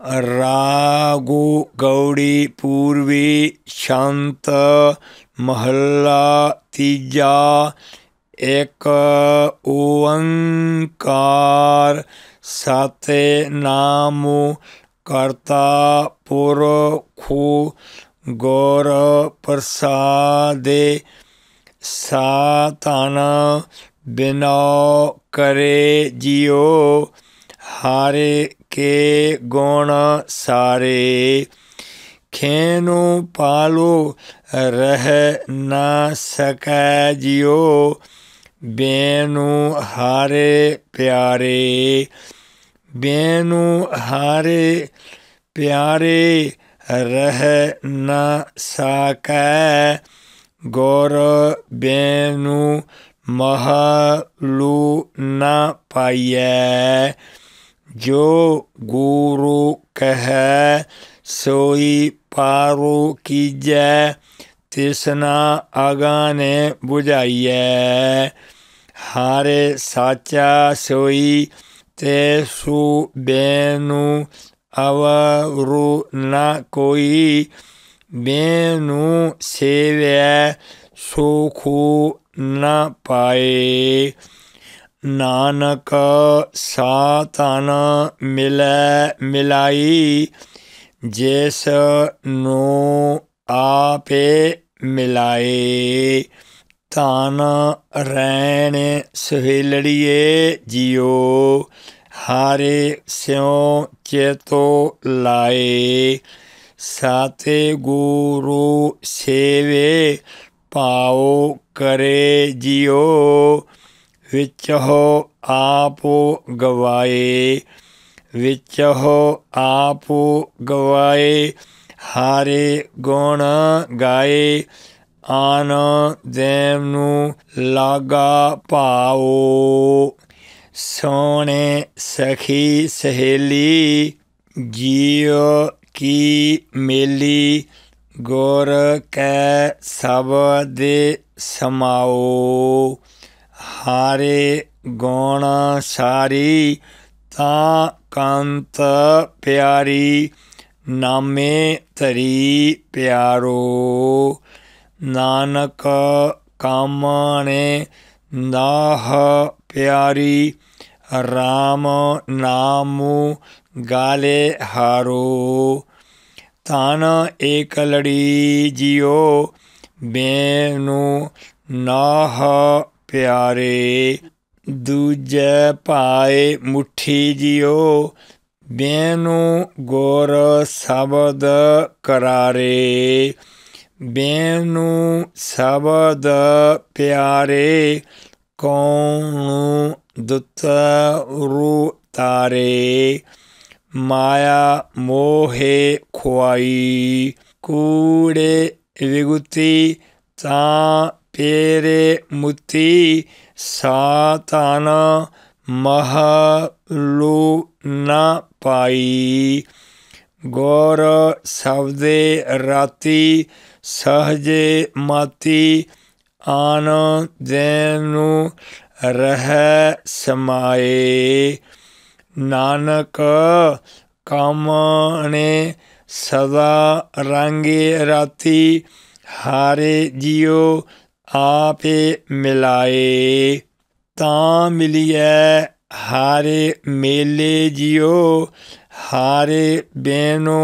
रागु गौड़ी पूर्वी शांत महल्ला तीजा એક ઓંકાર સાથે નામો કરતા પુરખુ ગોર પ્રસાદે સાતાના બિના કરે જીઓ હારે ਕੇ ਗੁਣ ਸਾਰੇ ਖੇਨੂ ਪਾਲੋ ਰਹਿ ਨਾ ਸਕੈ ਜਿਉ ਬੇਨੂ ਹਾਰੇ ਪਿਆਰੇ ਬੇਨੂ ਹਾਰੇ ਪਿਆਰੇ ਰਹਿ ਨਾ ਸਕੈ ਗੁਰ ਬੇਨੂ ਲੂ ਨਾ ਪਾਈਏ ਜੋ ਗੁਰੂ ਕਹੈ ਸੋਈ ਪਾਰੂ ਕੀਜੈ ਤਿਸਨਾ ਆਗਾਨੇ 부ਝਾਈਐ ਹਾਰੇ ਸਾਚਾ ਸੋਈ ਤੇ ਸੂ ਬੇਨੂ ਅਵਰੂ ਨਾ ਕੋਈ ਬੇਨੂ ਸੇਵੈ ਸੋਖੂ ਨਾ ਪਾਏ ਨਾਨਕ ਸਾਤਨ ਮਿਲੈ ਮਿਲਾਈ ਜਿਸ ਨੂੰ ਆਪੇ ਮਿਲਾਏ ਤਨ ਰੈਣ ਸਹਿਲੜੀਏ ਜਿਉ ਹਾਰੇ ਸਿਉ ਚੇਤੋ ਲਾਏ ਸਾਤੇ ਗੁਰੂ ਸੇਵੇ ਪਾਉ ਕਰੇ ਜਿਉ ਵਿੱਚ ਆਪੋ ਗਵਾਏ ਵਿੱਚ ਆਪੋ ਗਵਾਏ ਹਾਰੇ ਗੁਣ ਗਾਏ ਆਨ ਦੇਵ ਨੂੰ ਲਾਗਾ ਪਾਓ ਸੋਹਣੇ ਸਖੀ ਸਹੇਲੀ ਜੀਉ ਕੀ ਮੇਲੀ ਗੁਰ ਕੈ ਸਭ ਦੇ ਸਮਾਓ ਹਾਰੇ ਗੁਣ ਸਾਰੀ ਤਾਂ ਕੰਤ ਪਿਆਰੀ ਨਾਮੇ ਤਰੀ ਪਿਆਰੋ ਨਾਨਕ ਕਾਮਣੇ ਨਾਹ ਪਿਆਰੀ ਰਾਮ ਨਾਮੂ ਗਾਲੇ ਹਾਰੋ ਤਨ ਏਕ ਲੜੀ ਜਿਓ ਬੇਨੂ ਨਾਹ ਪਿਆਰੇ ਦੂਜੇ ਪਾਏ ਮੁਠੀ ਜਿਉ ਬੇਨੂ ਗੁਰ ਸ਼ਬਦ ਕਰਾਰੇ ਬੇਨੂ ਸ਼ਬਦ ਪਿਆਰੇ ਕੌਣ ਦੁੱਤ ਰੂ ਤਾਰੇ ਮਾਇਆ ਮੋਹੇ ਖੁਆਈ ਕੂੜੇ ਵਿਗੁਤੀ ਤਾਂ ਪੇਰੇ ਮੁਤੀ ਸਾਤਨ ਮਹ ਲੂ ਨਾ ਪਾਈ ਗੌਰ ਸਬਦੇ ਰਾਤੀ ਸਹਜੇ ਮਾਤੀ ਆਨ ਦੇਨੂ ਰਹਿ ਸਮਾਏ ਨਾਨਕ ਕਮਣੇ ਸਦਾ ਰੰਗੇ ਰਾਤੀ ਹਾਰੇ ਜਿਓ ਆਪੇ ਮਿਲਾਏ ਤਾਂ ਮਿਲਿਐ ਹਾਰੇ ਮੇਲੇ ਜਿਉ ਹਾਰੇ ਬੇਨੋ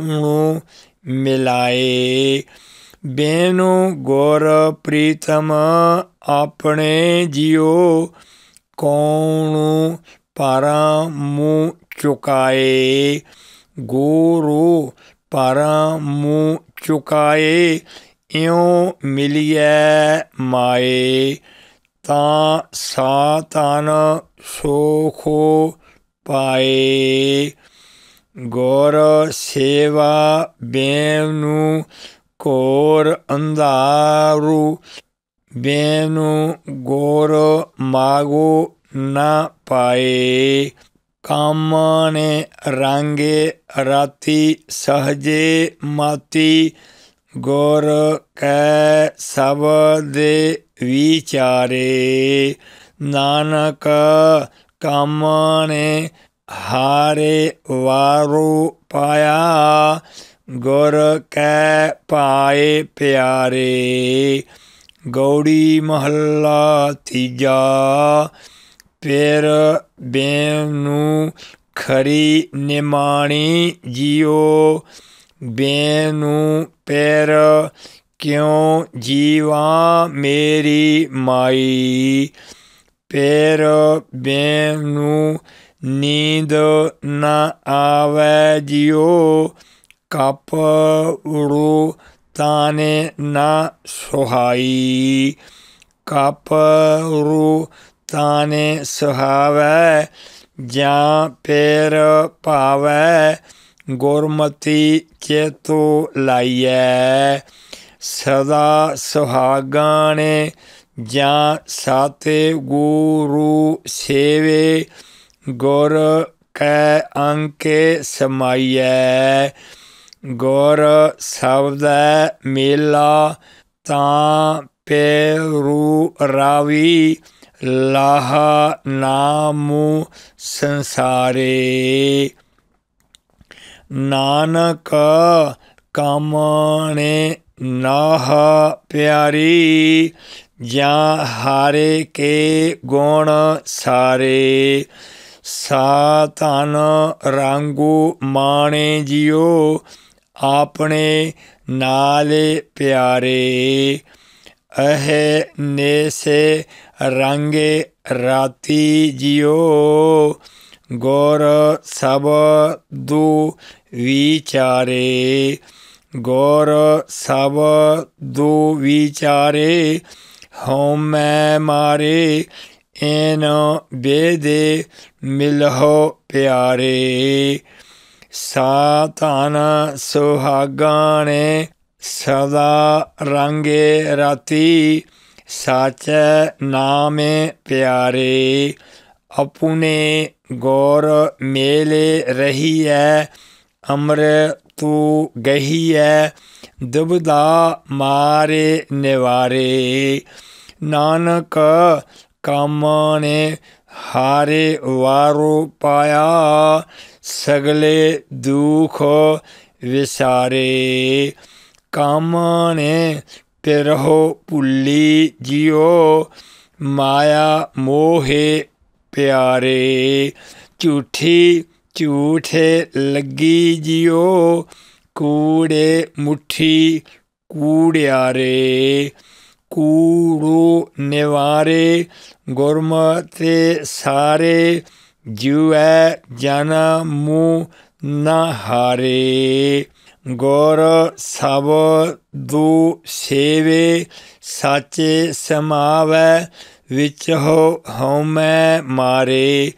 ਨੂੰ ਮਿਲਾਏ ਬੇਨੋ ਗੌਰ ਪ੍ਰੀਤਮ ਆਪਣੇ ਜਿਉ ਕੌਣ ਪਰਾਂ ਚੁਕਾਏ ਗੁਰੂ ਪਰਾਂ ਚੁਕਾਏ ਇਉਂ ਮਿਲੀਐ ਮਾਏ ਤਾਂ ਸਾ ਤਨ ਸੋਖੋ ਪਾਏ ਗੋਰ ਸੇਵਾ ਬੇਨੂ ਕੋਰ ਅੰਧਾਰੂ ਬੇਨੂ ਗੋਰ ਮਾਗੋ ਨਾ ਪਾਏ ਕਾਮਣੇ ਰਾਂਗੇ ਰਾਤੀ ਸਹਜੇ ਮਾਤੀ ਗੁਰ ਕੈ ਸਬਦ ਵਿਚਾਰੇ ਨਾਨਕ ਕਾਮਣੇ ਹਾਰੇ ਵਾਰੂ ਪਾਇਆ ਗੁਰ ਕੈ ਪਾਏ ਪਿਆਰੇ ਗੌੜੀ ਮਹੱਲਾ ਤੀਜਾ ਪੇਰ ਬੇਨੂ ਖਰੀ ਨਿਮਾਣੀ ਜੀਓ ਬੇ ਨੂੰ ਪੈਰ ਕਿਉ ਜੀਵਾ ਮੇਰੀ ਮਾਈ ਪੈਰ ਬੇ ਨੂੰ ਨੀਂਦ ਨਾ ਆਵੇ ਜਿਉ ਕਪ ਉੜੂ ਤਾਨੇ ਨਾ ਸੁਹਾਈ ਕਪ ਉੜੂ ਤਾਨੇ ਸੁਹਾਵੇ ਜਾਂ ਪੈਰ ਪਾਵੇ ਗੁਰਮਤੀ ਚੇਤੋ ਲਾਈਐ ਸਦਾ ਸੁਹਾਗਾਣੇ ਜਾਂ ਸਾਤੇ ਗੁਰੂ ਸੇਵੇ ਗੁਰ ਕੈ ਅੰਕੇ ਸਮਾਈਐ ਗੁਰ ਸ਼ਬਦ ਮੇਲਾ ਤਾਂ ਰੂ ਰਾਵੀ ਲਾਹ ਨਾਮੂ ਸੰਸਾਰੇ नानक कमणे नह प्यारी ज्या हारे के गुण सारे सातन रांगू माणे जियो ਆਪਣੇ ਨਾਲੇ ਪਿਆਰੇ ਅਹੇ ਨੇਸੇ ਰੰਗੇ ਰਾਤੀ ਜਿਓ ਗੌਰ ਸਭ ਦੂ ਵਿਚਾਰੇ ਗੁਰ ਸਭ ਦੋ ਵਿਚਾਰੇ ਮੈਂ ਮਾਰੇ ਇਨ ਬੇਦੇ ਮਿਲਹੁ ਪਿਆਰੇ ਸਾਤਨ ਸੁਹਾਗਾਂ ਨੇ ਸਦਾ ਰੰਗੇ ਰਾਤੀ ਸਾਚ ਨਾਮੇ ਪਿਆਰੇ ਅਪੁਨੇ ਗੌਰ ਮੇਲੇ ਰਹੀ ਹੈ ਅਮਰ ਤੂੰ ਗਹੀ ਐ ਦੁਬਦਾ ਮਾਰੇ ਨਿਵਾਰੇ ਨਾਨਕ ਕਾਮਾਨੇ ਹਾਰੇ ਵਾਰੂ ਪਾਇਆ ਸਗਲੇ ਦੁਖ ਵਿਸਾਰੇ ਤੇ ਰਹੋ ਪੁੱਲੀ ਜਿਉ ਮਾਇਆ ਮੋਹੇ ਪਿਆਰੇ ਝੂਠੀ ਝੂਠੇ ਲੱਗੀ ਜਿਓ ਕੂੜੇ ਮੁਠੀ ਕੂੜਿਆਰੇ ਕੂੜੂ ਨਿਵਾਰੇ ਗੁਰਮਤੇ ਸਾਰੇ ਜੁਐ ਜਨ ਮੂ ਨਹਾਰੇ ਗੁਰ ਸਭ ਦੂ ਸੇਵੇ ਸਾਚੇ ਸਮਾਵੈ ਵਿਚ ਹੋ ਮੈਂ ਮਾਰੇ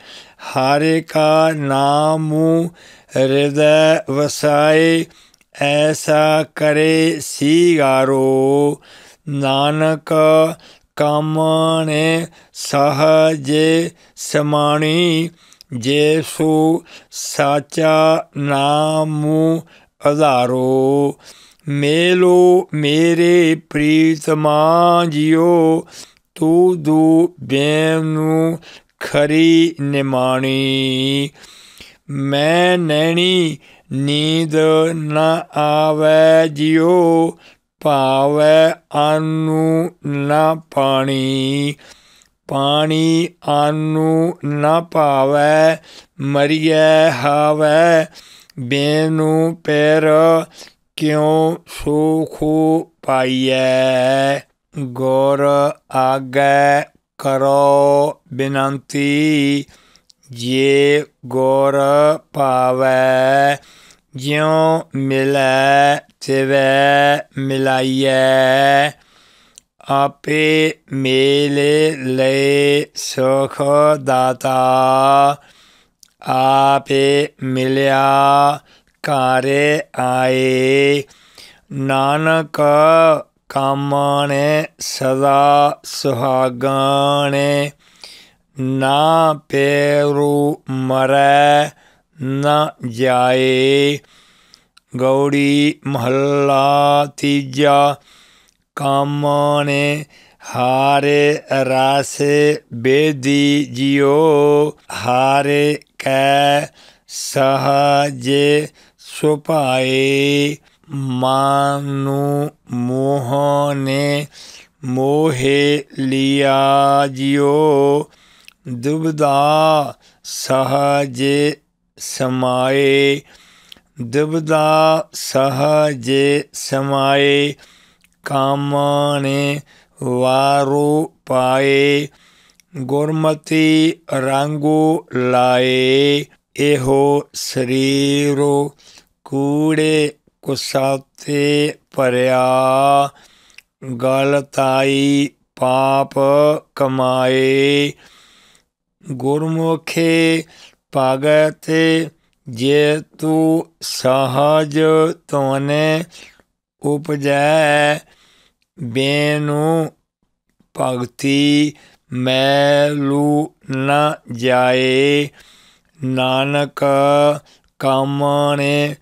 हरि ਕਾ ਨਾਮੁ हृदय वसाए ਐਸਾ ਕਰੇ ਸੀਗਾਰੋ ਨਾਨਕ ਕਾਮਣੇ ਸਹਜੇ ਸਮਾਣੀ ਜੇ ਸੋ ਸਾਚਾ ਨਾਮੁ ਅਧਾਰੋ ਮੇਲੋ ਮੇਰੇ ਪ੍ਰੀਤਮਾ ਜਿਓ ਤੂ ਦੂ ਬੇਨੂ ਖਰੀ ਨਿਮਾਣੀ ਮੈਂ ਨੈਣੀ ਨੀਂਦ ਨਾ ਆਵੇ ਜਿਉ ਪਾਵੇ ਅਨੂ ਨਾ ਪਾਣੀ ਪਾਣੀ ਅਨੂ ਨਾ ਪਾਵੇ ਮਰੀਏ ਹਾਵੇ ਬੇਨੂ ਪੈਰ ਕਿਉ ਸੁਖੂ ਪਾਈਏ ਗੋਰ ਆਗੇ करो विनती ये गौर पावे ज्यों मिले तिवै मिलाइए आपे मेले ले सुख दाता आपे मिलया कार्य आए नानक ਕਾਮਣੇ ਸਦਾ ਸੁਹਾਗਾਣੇ ਨਾ ਪੇਰੂ ਮਰੈ ਨਾ ਜਾਏ ਗੌੜੀ ਮਹੱਲਾ ਤੀਜਾ ਕਾਮਣੇ ਹਾਰੇ ਰਾਸੇ ਬੇਦੀ ਜਿਉ ਹਾਰੇ ਕੈ ਸਹਜੇ ਸੁਪਾਏ ਮਾਨੂ मोहने मोहे लिया जियो दुबदा सहजे समाए दुबदा सहजे समाए ਕਾਮਾਂ ਨੇ ਵਾਰੋ ਪਾਏ ਗੁਰਮਤੀ ਰੰਗੋ ਲਾਏ ਇਹੋ ਸਰੀਰੋ ਕੂੜੇ ਗੁੱਸਾ ਤੇ ਭਰਿਆ ਗਲਤਾਈ ਪਾਪ ਕਮਾਏ ਗੁਰਮੁਖੇ ਭਗਤ ਜੇ ਤੂੰ ਸਹਜ ਤੋਨੇ ਉਪਜੈ ਬੇਨੂ ਭਗਤੀ ਮੈਲੂ ਨਾ ਜਾਏ ਨਾਨਕ ਕਾਮਣੇ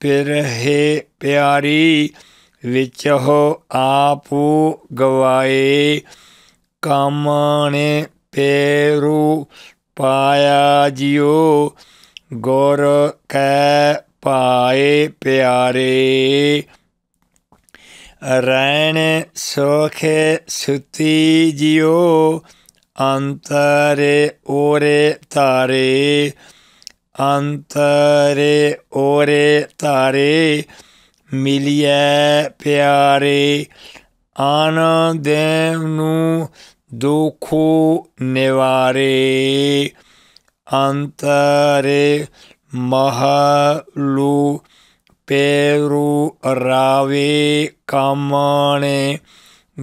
ਪਿਰ ਹੈ ਪਿਆਰੀ ਵਿੱਚ ਹੋ ਆਪੂ ਗਵਾਏ ਕਮਣੇ ਪੇਰੂ ਪਾਇਆ ਜਿਉ ਗੁਰ ਕੈ ਪਾਏ ਪਿਆਰੇ ਰਹਿਣ ਸੋਖੇ ਸੁਤੀ ਜਿਉ ਅੰਤਰੇ ਓਰੇ ਤਾਰੇ ਅੰਤਰੇ ਓਰੇ ਤਾਰੇ ਮਿਲਿਐ ਪਿਆਰੇ ਆਨ ਨੂੰ ਦੁਖੋ ਨਿਵਾਰੇ ਅੰਤਰੇ ਮਹਲੂ ਪੇਰੂ ਰਾਵੇ ਕਾਮਣੇ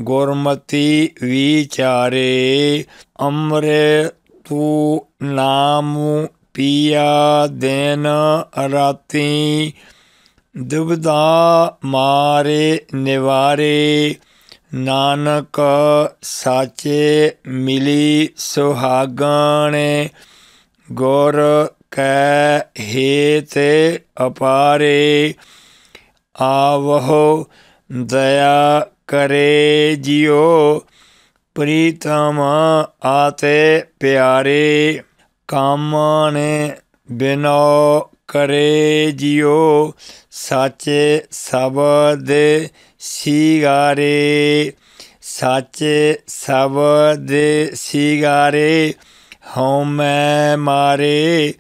ਗੁਰਮਤੀ ਵਿਚਾਰੇ ਅਮਰੇ ਤੂ ਨਾਮੂ ਪੀਆ ਦਿਨ ਰਾਤੀ ਦੁਬਦਾ ਮਾਰੇ ਨਿਵਾਰੇ ਨਾਨਕ ਸਾਚੇ ਮਿਲੀ ਸੁਹਾਗਣੇ ਗੁਰ ਕੈ ਹੇਤੇ ਅਪਾਰੇ ਆਵਹੁ ਦਇਆ ਕਰੇ ਜਿਉ ਪ੍ਰੀਤਮ ਆਤੇ ਪਿਆਰੇ ਕਾਮਣੇ ਬਿਨੋ ਕਰੇ ਜਿਉ ਸਾਚੇ ਸਬਦ ਸੀਗਾਰੇ ਸਾਚੇ ਸਬਦ ਸੀਗਾਰੇ ਹਉ ਮੈਂ ਮਾਰੇ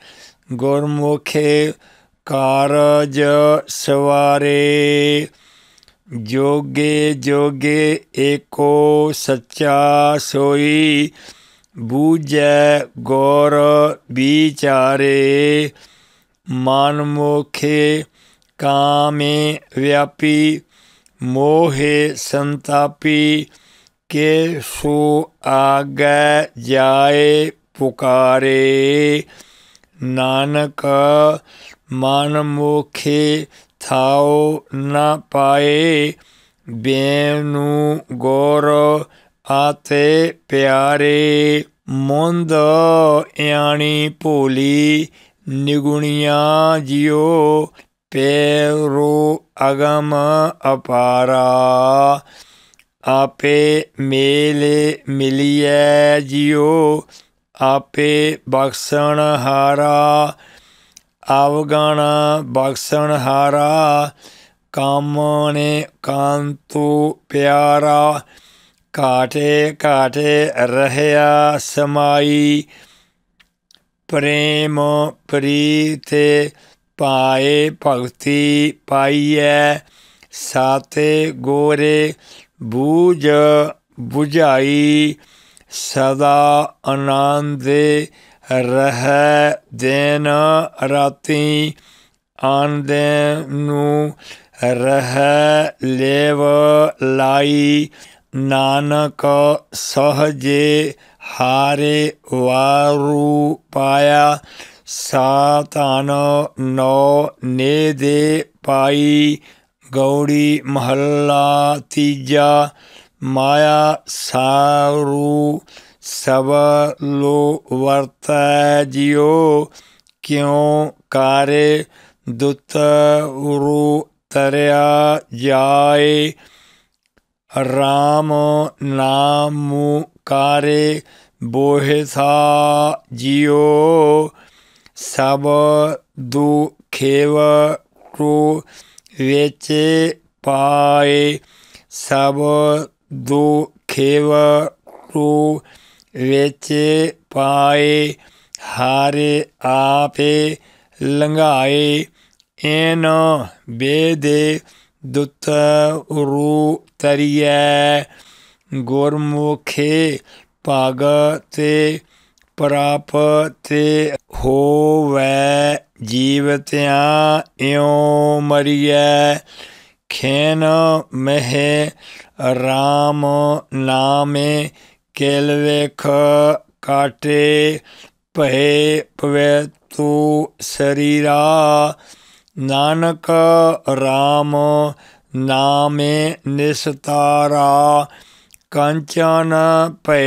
ਗੁਰਮੁਖੇ ਕਾਰਜ ਸਵਾਰੇ ਜੋਗੇ ਜੋਗੇ ਏਕੋ ਸੱਚਾ ਸੋਈ ਬੂਝੈ ਗੌਰ ਵਿਚਾਰੇ ਮਨ ਮੋਖੇ ਕਾਮੇ ਵਿਆਪੀ ਮੋਹੇ ਸੰਤਾਪੀ ਕੇ ਸੋ ਆਗੈ ਜਾਏ ਪੁਕਾਰੇ ਨਾਨਕ ਮਨ ਮੋਖੇ ਥਾਉ ਨਾ ਪਾਏ ਬੇਨੂ ਗੌਰ ਆਥੇ ਪਿਆਰੇ ਮੁੰਦ ਯਾਣੀ ਭੋਲੀ ਨਿਗੁਣੀਆਂ ਜਿਉ ਪੈਰੋ ਅਗਮ ਅਪਾਰਾ ਆਪੇ ਮੇਲੇ ਮਿਲੀਐ ਜਿਉ ਆਪੇ ਬਖਸ਼ਣ ਹਾਰਾ ਆਵਗਣ ਬਖਸ਼ਣ ਹਾਰਾ ਕਾਮਣੇ ਕਾਂਤੂ ਪਿਆਰਾ ਕਾਟੇ ਕਾਟੇ ਰਹਿਆ ਸਮਾਈ ਪ੍ਰੇਮ ਪ੍ਰੀਤੇ ਪਾਏ ਭਗਤੀ ਪਾਈਐ ਸਾਤੇ ਗੋਰੇ ਬੂਝ ਬੁਝਾਈ ਸਦਾ ਆਨੰਦੇ ਰਹਿ ਦਿਨ ਰਾਤੀ ਆਂਦੇ ਨੂੰ ਰਹਿ ਲੇਵ ਲਾਈ ਨਾਨਕ ਸਹਜੇ ਹਾਰੇ ਵਾਰੂ ਪਾਇਆ ਸਾਤਨ ਨੋ ਨੇ ਦੇ ਪਾਈ ਗੌੜੀ ਮਹੱਲਾ ਤੀਜਾ ਮਾਇਆ ਸਾਰੂ ਸਭ ਲੋ ਵਰਤੈ ਜਿਉ ਕਿਉ ਕਾਰੇ ਦੁੱਤ ਉਰੂ ਤਰਿਆ ਜਾਏ ਰਾਮ ਨਾਮੁ ਕਾਰੇ ਬੋਹਿਸਾ ਜਿਉ ਸਭ ਦੁਖੇਵ ਕੋ ਵੇਚੇ ਪਾਏ ਸਭ ਦੁਖੇਵ ਕੋ ਵੇਚੇ ਪਾਏ ਹਾਰੇ ਆਪੇ ਲੰਘਾਏ ਇਨ ਬੇਦੇ ਦੁੱਤਾ ਰੂ ਗੁਰਮੁਖੇ ਭਾਗ ਤੇ ਪ੍ਰਾਪ ਤੇ ਹੋਵੇ ਜੀਵਤਿਆਂ ਇਉ ਮਰੀਐ ਖੇਨ ਮਹਿ ਰਾਮ ਨਾਮੇ ਕੇਲ ਵੇਖ ਕਾਟੇ ਭੇ ਪਵੇ ਤੂ ਸਰੀਰਾ ਨਾਨਕ RAM ਨਾਮੇ ਨਿਸਤਾਰਾ ਕੰਚਨ ਭੈ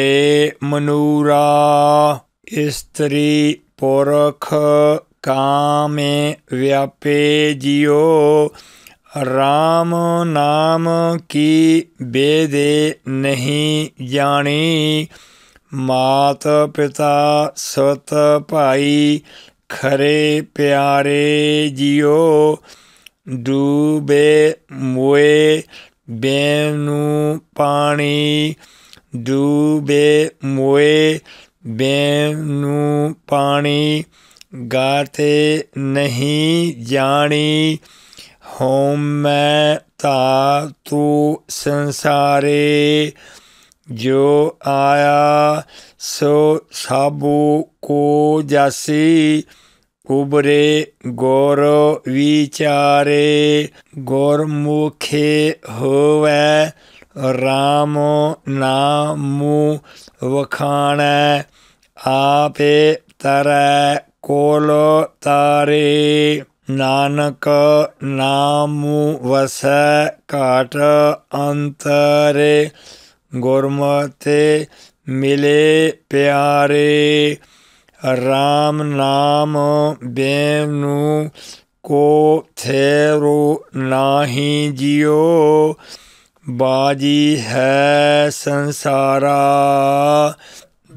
ਮਨੂਰਾ ਇਸਤਰੀ ਪੁਰਖ ਕਾਮੇ ਵਿਆਪੇ ਜਿਓ RAM ਨਾਮ ਕੀ ਬੇਦੇ ਨਹੀਂ ਜਾਣੀ ਮਾਤ ਪਿਤਾ ਸਤ ਭਾਈ ਖਰੇ ਪਿਆਰੇ ਜੀਓ ਡੂਬੇ ਮੋਏ ਬੈਨੂ ਪਾਣੀ ਡੂਬੇ ਮੋਏ ਬੈਨੂ ਪਾਣੀ ਗਾਤੇ ਨਹੀਂ ਜਾਣੀ ਹੋਂ ਮੈਂ ਤਾ ਤੂੰ ਸੰਸਾਰੇ ਜੋ ਆਇਆ ਸੋ ਸਾਬੂ ਕੋ ਜਾਸੀ ਉਬਰੇ ਗੌਰ ਵਿਚਾਰੇ ਗੁਰਮੁਖੇ ਹੋਵੇ RAM ਨਾਮੂ ਵਖਾਣੈ ਆਪੇ ਤਰੈ ਕੋਲ ਤਾਰੇ ਨਾਨਕ ਨਾਮੁ ਵਸੈ ਕਾਟ ਅੰਤਰੇ ਗੁਰਮਤਿ ਮਿਲੇ ਪਿਆਰੇ ਰਾਮ ਨਾਮ ਬੇਨੂ ਕੋ ਥੇਰੂ ਨਾਹੀ ਜਿਉ ਬਾਜੀ ਹੈ ਸੰਸਾਰਾ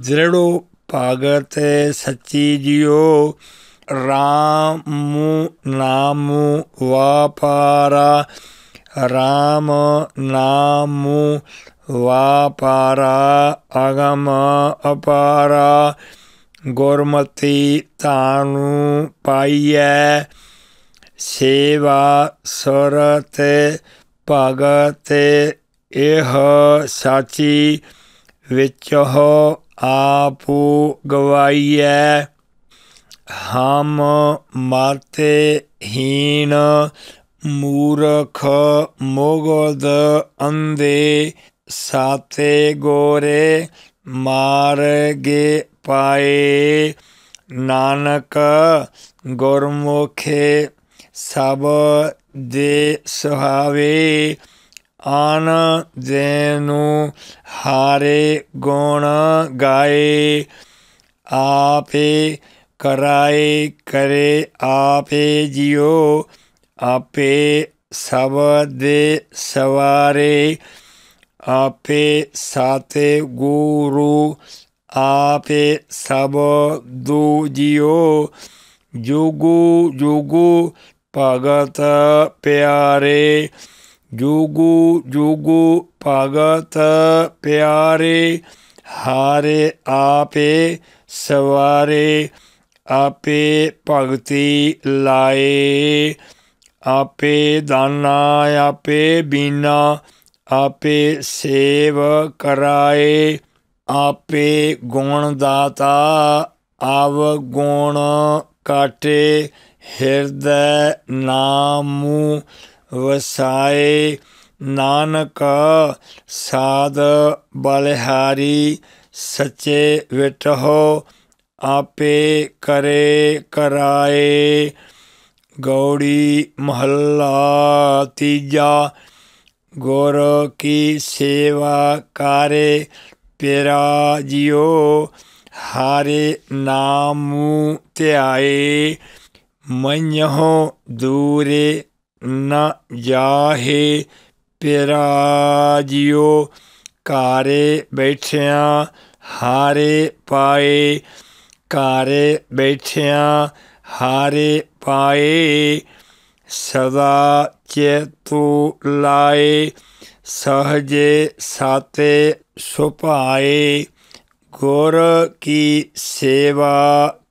ਜਿਹੜੋ ਭਗਤ ਸੱਚੀ ਜਿਉ ਰਾਮੂ ਨਾਮ ਵਾਪਾਰਾ ਰਾਮ ਨਾਮੂ ਵਾਪਾਰਾ ਅਗਮ ਅਪਾਰਾ ਗੁਰਮਤੀ ਤਾਨੂ ਪਾਈਐ ਸੇਵਾ ਸਰਤੇ ਭਗਤ ਇਹ ਸਾਚੀ ਹੋ ਆਪੂ ਗਵਾਈਐ ਹਮ ਮਾਤੇ ਹੀਣ ਮੂਰਖ ਮੋਗਦ ਅੰਦੇ ਸਾਤੇ ਗੋਰੇ ਮਾਰਗੇ ਪਾਏ ਨਾਨਕ ਗੁਰਮੁਖੇ ਸਭ ਦੇ ਸੁਹਾਵੇ ਆਨ ਜੈਨੂ ਹਾਰੇ ਗੁਣ ਗਾਏ ਆਪੇ ਕਰਾਏ ਕਰੇ ਆਪੇ ਜਿਉ ਆਪੇ ਸਭ ਦੇ ਸਵਾਰੇ ਆਪੇ ਸਾਤੇ ਗੁਰੂ ਆਪੇ ਸਭ ਦੂਜਿਓ ਜੁਗੂ ਜੁਗੂ ਭਗਤ ਪਿਆਰੇ ਜੁਗੂ ਜੁਗੂ ਭਗਤ ਪਿਆਰੇ ਹਾਰੇ ਆਪੇ ਸਵਾਰੇ ਆਪੇ ਭਗਤੀ ਲਾਏ ਆਪੇ ਦਾਨਾ ਆਪੇ ਬਿਨਾ ਆਪੇ ਸੇਵ ਕਰਾਏ ਆਪੇ ਗੁਣ ਦਾਤਾ ਆਵ ਗੁਣ ਕਾਟੇ ਹਿਰਦੈ ਨਾਮੂ ਵਸਾਏ ਨਾਨਕ ਸਾਦ ਬਲਿਹਾਰੀ ਸੱਚੇ ਵਿਟਹੋ ਆਪੇ ਕਰੇ ਕਰਾਏ ਗੌੜੀ ਮਹੱਲਾ ਤੀਜਾ ਗੁਰ ਕੀ ਸੇਵਾ ਕਰੇ ਜਿਉ ਹਾਰੇ ਨਾਮੂ ਧਿਆਏ ਮਨਹੁ ਦੂਰੇ ਨ ਜਾਹੇ ਪਿਰਾਜਿਓ ਕਾਰੇ ਬੈਠਿਆ ਹਾਰੇ ਪਾਏ ਕਾਰੇ ਬੈਠਿਆ ਹਾਰੇ ਪਾਏ ਸਦਾ ਚੇਤੁ ਲਾਏ ਸਹਜੇ ਸਾਤੇ ਸੁਭਾਏ ਗੁਰ ਕੀ ਸੇਵਾ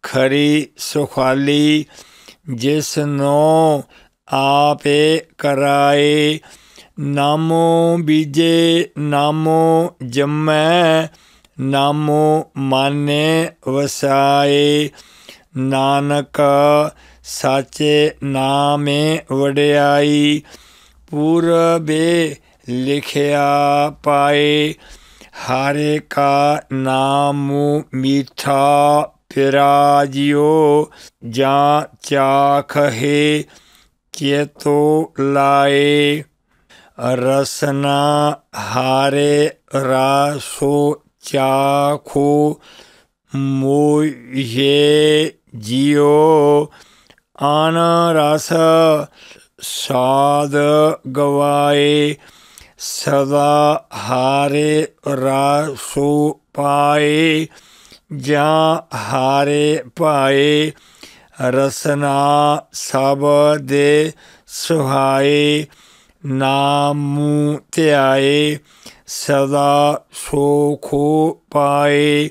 ਖਰੀ ਸੁਖਾਲੀ ਜਿਸ ਨੂੰ ਆਪੇ ਕਰਾਏ ਨਾਮੋ ਬੀਜੇ ਨਾਮੋ ਜਮੈ ਨਾਮੋ ਮਾਨੇ ਵਸਾਏ ਨਾਨਕ ਸਾਚੇ ਨਾਮੇ ਵਡਿਆਈ ਪੂਰਬੇ ਲਿਖਿਆ ਪਾਏ ਹਾਰੇ ਕਾ ਨਾਮ ਮੀਠਾ ਪਿਰਾਜਿਓ ਜਾਂ ਚਾਖ ਹੈ ਚੇਤੋ ਲਾਏ रसना हारे रासो चाखो मोहे जियो ਆਨ ਰਸ ਸਾਦ ਗਵਾਏ ਸਦਾ ਹਾਰੇ ਰਸੂ ਪਾਏ ਜਾਂ ਹਾਰੇ ਪਾਏ ਰਸਨਾ ਸਭ ਦੇ ਸੁਹਾਏ ਨਾਮੂ ਧਿਆਏ ਸਦਾ ਸੋਖੋ ਪਾਏ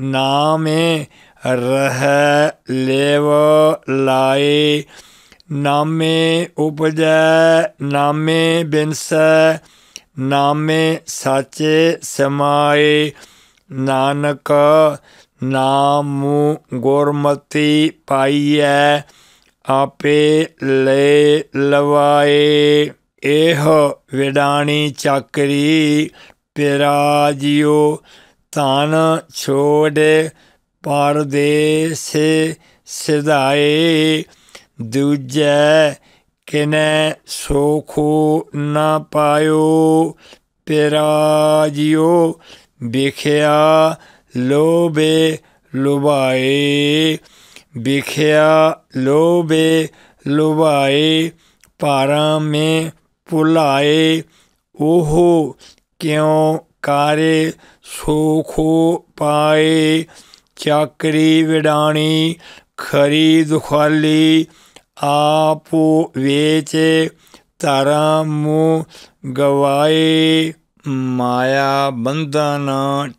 ਨਾਮੇ ਰਹਿ ਲੇਵ ਲਾਈ ਨਾਮੇ ਉਪਜੈ ਨਾਮੇ ਬਿਨਸੈ ਨਾਮੇ ਸਾਚੇ ਸਮਾਏ ਨਾਨਕ ਨਾਮੂ ਗੁਰਮਤੀ ਪਾਈਐ ਆਪੇ ਲੈ ਲਵਾਏ ਇਹ ਵਿਡਾਣੀ ਚੱਕਰੀ ਪਿਰਾਜਿਓ ਤਨ ਛੋੜੇ ਪਰਦੇਸੇ ਸਿਧਾਏ ਦੂਜੈ ਕਿਨੈ ਸੋਖੋ ਨਾ ਪਾਇਓ ਪਿਰਾਜਿਓ ਵਿਖਿਆ ਲੋਬੇ ਲੁਭਾਏ ਵਿਖਿਆ ਲੋਬੇ ਲੁਭਾਏ ਪਾਰਾਂ ਮੇ ਪੁਲਾਏ ਉਹ ਕਿਉ ਕਾਰੇ ਸੋਖੋ ਪਾਏ ਚੱਕਰੀ ਵਿਡਾਣੀ ਖਰੀ ਦੁਖਾਲੀ ਆਪੋ ਵੇਚ ਧਰਮ ਗਵਾਏ ਮਾਇਆ ਬੰਧਨ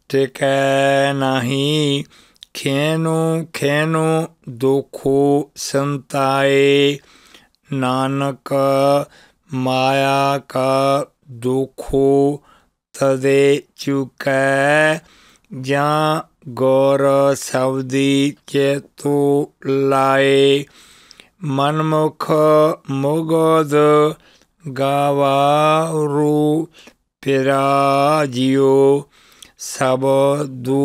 ਟਿਕੈ ਨਹੀਂ ਖੇਨੂ ਖੇਨੂ ਦੁਖੋ ਸੰਤਾਏ ਨਾਨਕ ਮਾਇਆ ਕਾ ਦੁਖੋ ਤਦੇ ਚੁਕੈ ਜਾਂ ਗੁਰ ਸਬਦੀ ਕੇ ਤੂ ਲਾਏ ਮਨਮੁਖ ਮੁਗਦ ਗਾਵਾ ਰੂ ਪਿਰਾ ਪਿਰਾਜਿਓ ਸਭ ਦੂ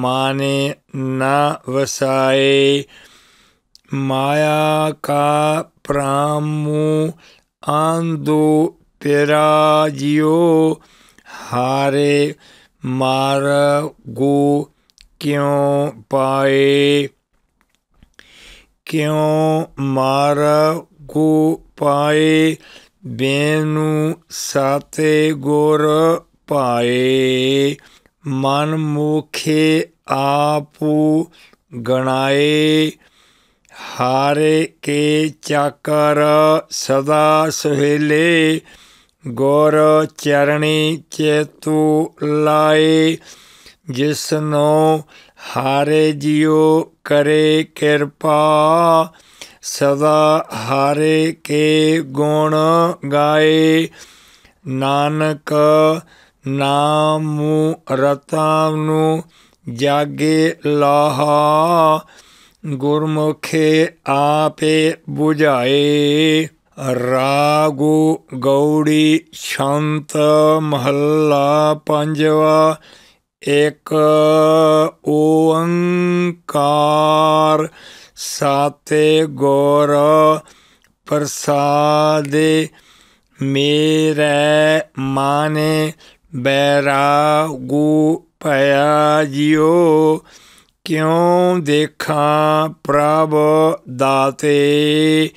ਮਾਨੇ ਨਾ ਵਸਾਏ ਮਾਇਆ ਕਾ ਪ੍ਰਾਮੂ ਆਂਦੂ ਤੇਰਾ ਪਿਰਾਜਿਓ ਹਾਰੇ ਮਾਰ ਮਾਰਗੂ ਕਿਉ ਪਾਏ ਕਿਉ ਮਾਰ ਕੋ ਪਾਏ ਬੇਨੂ ਸਾਤੇ ਗੁਰ ਪਾਏ ਮਨ ਮੁਖੇ ਆਪੂ ਗਣਾਏ ਹਾਰੇ ਕੇ ਚੱਕਰ ਸਦਾ ਸੁਹੇਲੇ ਗੁਰ ਚਰਣੀ ਚੇਤੂ ਲਾਏ ਜਿਸਨੋ ਹਾਰੇ ਜਿਉ ਕਰੇ ਕਿਰਪਾ ਸਦਾ ਹਾਰੇ ਕੇ ਗੁਣ ਗਾਏ ਨਾਨਕ ਨਾਮੂ ਰਤਾਂ ਨੂੰ ਜਾਗੇ ਲਾਹਾ ਗੁਰਮੁਖੇ ਆਪੇ 부ਝਾਏ ਰਾਗੂ ਗੌੜੀ ਸ਼ੰਤ ਮਹੱਲਾ ਪੰਜਵਾ ਇਕ ਓੰਕਾਰ ਸਾਤੇ ਗੁਰ ਪ੍ਰਸਾਦੇ ਮੇਰੇ ਮਾਨੇ ਬੈਰਾਗੂ ਪਿਆ ਜਿਉ ਕਿਉ ਦੇਖਾਂ ਪ੍ਰਭ ਦਾਤੇ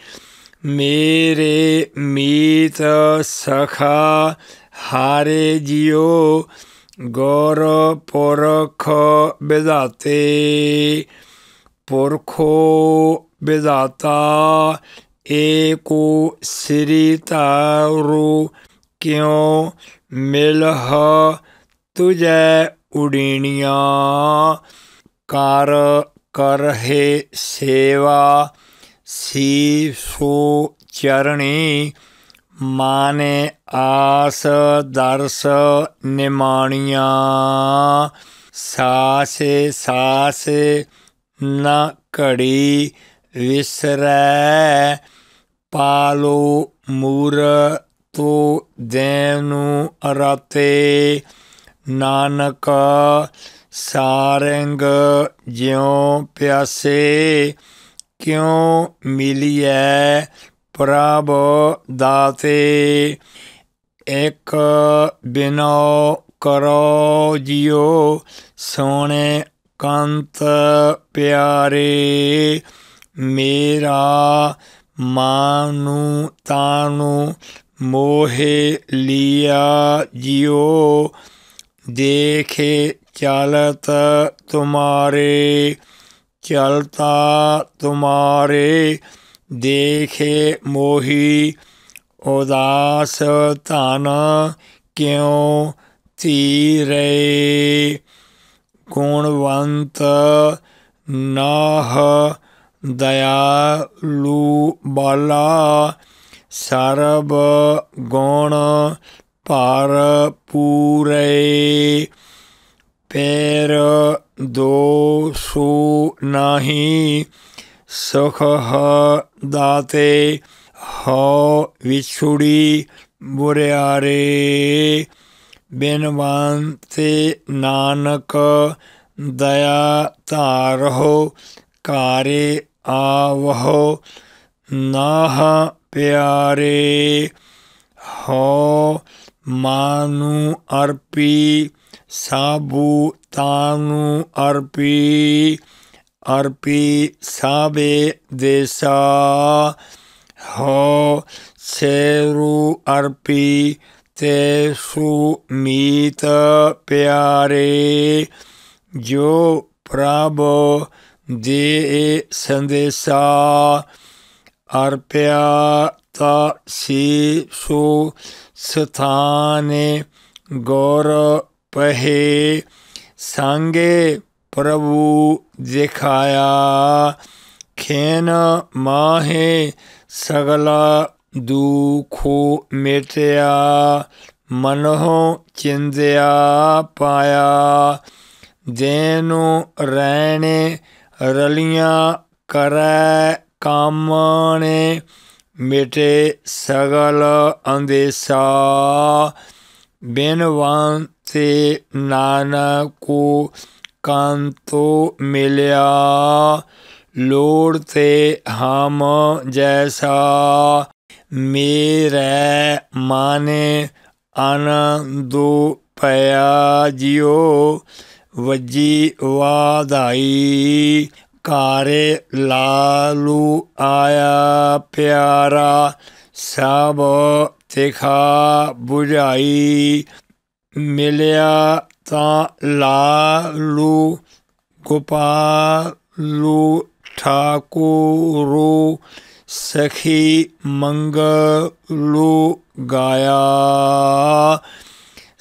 ਮੇਰੇ ਮੀਤ ਸਖਾ ਹਾਰੇ ਜਿਉ गौर पुरख बिजाते पुरखो बिजाता एको श्री तारो क्यों मिलह तुझे उड़ीणिया कार करहे सेवा सी सो चरणी माने ਆਸ ਦਰਸ ਨਿਮਾਣੀਆਂ ਸਾਸੇ ਸਾਸੇ ਨਾ ਘੜੀ ਵਿਸਰੈ ਪਾਲੋ ਮੂਰ ਤੋ ਦੇਨੂ ਅਰਤੇ ਨਾਨਕ ਸਾਰੰਗ ਜਿਉ ਪਿਆਸੇ ਕਿਉ ਮਿਲਿਐ ਪ੍ਰਭ ਦਾਤੇ एक ਬਿਨੋ करो जियो सोने कंत प्यारे मेरा ਮਾਨੂ तानु मोहे लिया जियो देखे चलत तुम्हारे चलता तुम्हारे देखे मोही उदास तन क्यों तीरे गुणवंत नह दयालु बला सर्व गुण पर पूरे पैर दो सु नहीं सुख दाते ਹਉ ਵਿਛੁੜੀ ਬੁਰਿਆਰੇ ਬਿਨਵੰਤੇ ਨਾਨਕ ਦਇਆ ਧਾਰੋ ਕਾਰੇ ਆਵਹੁ ਨਾਹ ਪਿਆਰੇ ਹੋ ਮਾਨੂ ਅਰਪੀ ਸਾਬੂ ਤਾਨੂ ਅਰਪੀ ਅਰਪੀ ਸਾਬੇ ਦੇਸਾ ਹੋ ਸੇਰੂ ਅਰਪੀ ਤੇ ਸੁਮੀਤ ਪਿਆਰੇ ਜੋ ਪ੍ਰਭ ਦੇ ਸੰਦੇਸ਼ਾ ਅਰਪਿਆ ਤਾ ਸੀ ਸੋ ਸਥਾਨੇ ਗੌਰ ਪਹੇ ਸੰਗੇ ਪ੍ਰਭੂ ਦਿਖਾਇਆ ਖੇਨ ਮਾਹੇ ਸਗਲਾ ਦੁਖੋ ਮੇਟਿਆ ਮਨਹੁ ਚਿੰਦਿਆ ਪਾਇਆ ਜੈਨੋ ਰਹਿਣੇ ਰਲੀਆਂ ਕਰੈ ਕਾਮਣੇ ਮਿਟੇ ਸਗਲ ਅੰਦੇਸਾ ਬਿਨਵੰਤੇ ਤੇ ਨਾਨਕੂ ਕੰਤੋ ਮਿਲਿਆ ਲੋੜ ਤੇ ਹਮ ਜੈਸਾ ਮੇਰੇ ਮਾਨੇ ਆਨੰਦੋ ਪਿਆ ਜਿਉ ਵਜੀ ਵਾਧਾਈ ਕਾਰੇ ਲਾਲੂ ਆਇਆ ਪਿਆਰਾ ਸਭ ਤਿਖਾ 부ਝਾਈ ਮਿਲਿਆ ਤਾਂ ਲਾਲੂ ਗੋਪਾਲੂ ਠਾਕੁਰੋ ਸਖੀ ਮੰਗਲੋ ਗਾਇਆ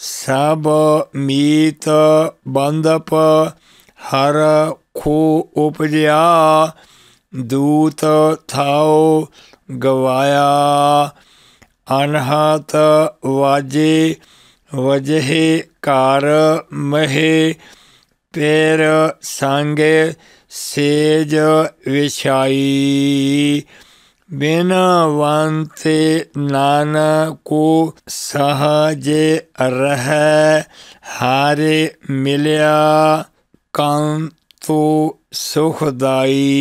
ਸਭ ਮੀਤ ਬੰਦਪ ਹਰ ਖੋ ਉਪਜਿਆ ਦੂਤ ਥਾਉ ਗਵਾਇਆ ਅਨਹਤ ਵਾਜੇ ਵਜਹਿ ਕਾਰ ਮਹਿ ਪੇਰ ਸੰਗੇ ਸੇਜ ਵਿਛਾਈ ਬਿਨ ਵੰਤੇ ਨਾਨਕ ਕੋ ਸਹਜ ਰਹਿ ਹਾਰੇ ਮਿਲਿਆ ਕੰਤੂ ਸੁਖਦਾਈ